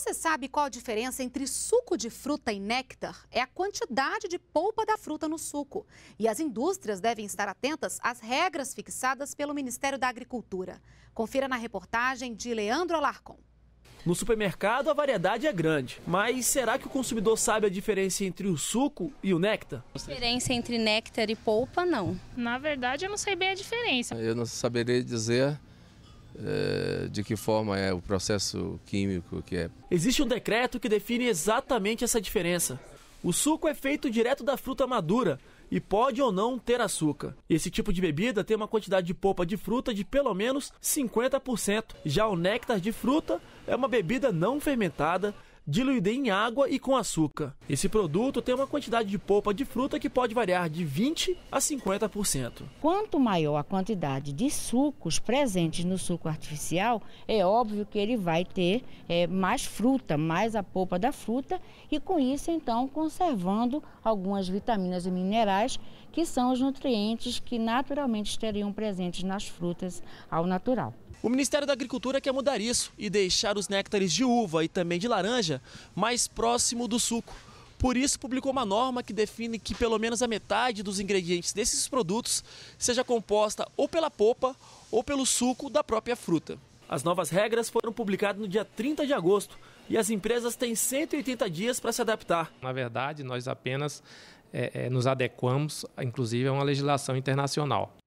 Você sabe qual a diferença entre suco de fruta e néctar? É a quantidade de polpa da fruta no suco. E as indústrias devem estar atentas às regras fixadas pelo Ministério da Agricultura. Confira na reportagem de Leandro Alarcon. No supermercado, a variedade é grande, mas será que o consumidor sabe a diferença entre o suco e o néctar? A diferença entre néctar e polpa, não. Na verdade, eu não sei bem a diferença. Eu não saberia dizer eh, de que forma é o processo químico que é. Existe um decreto que define exatamente essa diferença. O suco é feito direto da fruta madura e pode ou não ter açúcar. Esse tipo de bebida tem uma quantidade de polpa de fruta de pelo menos 50%. Já o néctar de fruta é uma bebida não fermentada Diluído em água e com açúcar. Esse produto tem uma quantidade de polpa de fruta que pode variar de 20 a 50%. Quanto maior a quantidade de sucos presentes no suco artificial, é óbvio que ele vai ter é, mais fruta, mais a polpa da fruta e com isso então conservando algumas vitaminas e minerais que são os nutrientes que naturalmente estariam presentes nas frutas ao natural. O Ministério da Agricultura quer mudar isso e deixar os néctares de uva e também de laranja seja mais próximo do suco. Por isso, publicou uma norma que define que pelo menos a metade dos ingredientes desses produtos seja composta ou pela polpa ou pelo suco da própria fruta. As novas regras foram publicadas no dia 30 de agosto e as empresas têm 180 dias para se adaptar. Na verdade, nós apenas é, é nos adequamos, inclusive, a uma legislação internacional.